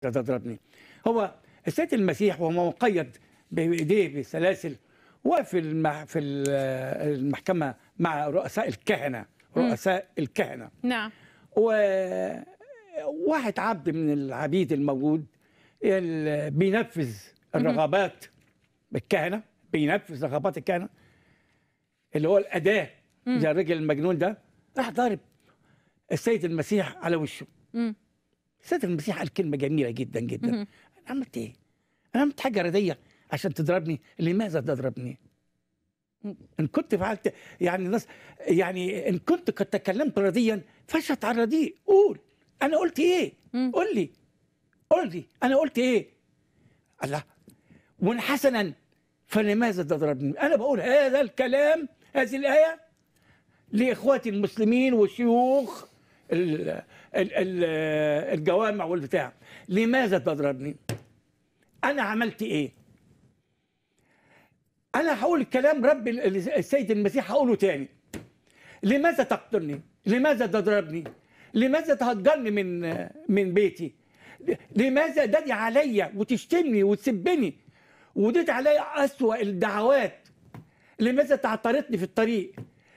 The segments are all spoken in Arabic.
تضربني هو السيد المسيح وهو مقيد بايديه بالسلاسل واقف في المحكمه مع رؤساء الكهنه رؤساء مم. الكهنه نعم وواحد عبد من العبيد الموجود بينفذ الرغبات الكهنه بينفذ رغبات الكهنه اللي هو الاداه زي الرجل المجنون ده راح ضارب السيد المسيح على وشه مم. سيدة المسيح قال كلمة جميلة جدا جدا أنا عملت إيه؟ أنا عملت حاجة ردية عشان تضربني لماذا تضربني؟ إن كنت فعلت يعني نص يعني إن كنت قد تكلمت رديا فشت على الرديء قول أنا قلت إيه؟ قول لي قول لي أنا قلت إيه؟ الله وإن حسنا فلماذا تضربني؟ أنا بقول هذا الكلام هذه الآية لإخواتي المسلمين والشيوخ الجوامع والبتاع لماذا تضربني انا عملت ايه انا هقول الكلام رب السيد المسيح هقوله تاني لماذا تقتلني لماذا تضربني لماذا تهجرني من من بيتي لماذا دادي عليا وتشتمني وتسبني وديت عليا اسوا الدعوات لماذا تعترضني في الطريق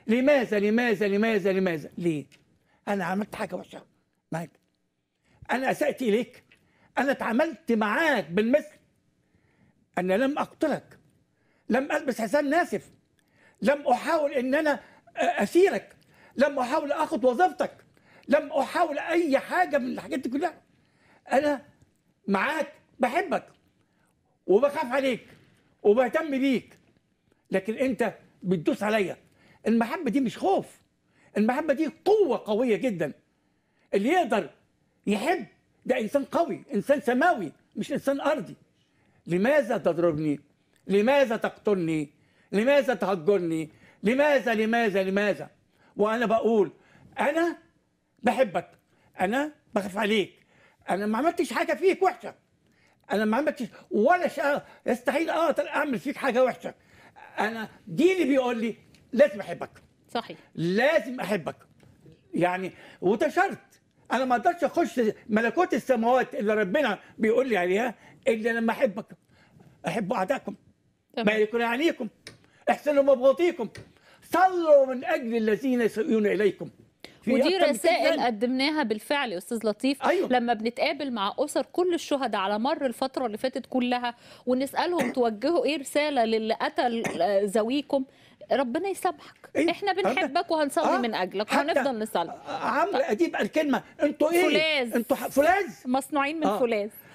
لماذا لماذا لماذا لماذا ليه انا عملت حاجه وحشه معاك انا اسات اليك انا اتعاملت معاك بالمثل انا لم اقتلك لم البس حسان ناسف لم احاول ان انا اسيرك لم احاول اخذ وظيفتك لم احاول اي حاجه من الحاجات دي كلها انا معاك بحبك وبخاف عليك وبهتم بيك لكن انت بتدوس عليا المحبه دي مش خوف المحبة دي قوة قوية جدا اللي يقدر يحب ده إنسان قوي إنسان سماوي مش إنسان أرضي لماذا تضربني لماذا تقتلني لماذا تهجرني لماذا لماذا لماذا وأنا بقول أنا بحبك أنا بخاف عليك أنا ما عملتش حاجة فيك وحشة أنا ما عملتش ولا شيء يستحيل أقدر أعمل فيك حاجة وحشة أنا ديني بيقول لي لازم أحبك صحيح لازم احبك يعني وده شرط انا ما اقدرش اخش ملكوت السماوات اللي ربنا بيقول لي عليها الا لما احبك احبوا اعدائكم ما يكون عليكم احسنوا مبغوطيكم صلوا من اجل الذين يسيئون اليكم ودي رسائل يعني. قدمناها بالفعل يا استاذ لطيف أيوة. لما بنتقابل مع اسر كل الشهداء على مر الفتره اللي فاتت كلها ونسالهم توجهوا ايه رساله للي قتل ذويكم آه، ربنا يسامحك إيه؟ احنا بنحبك وهنصلي آه؟ من اجلك وهنفضل نصلي عمرو اديب الكلمه انتوا ايه فولاذ انتوا فولاذ مصنوعين من آه. فولاذ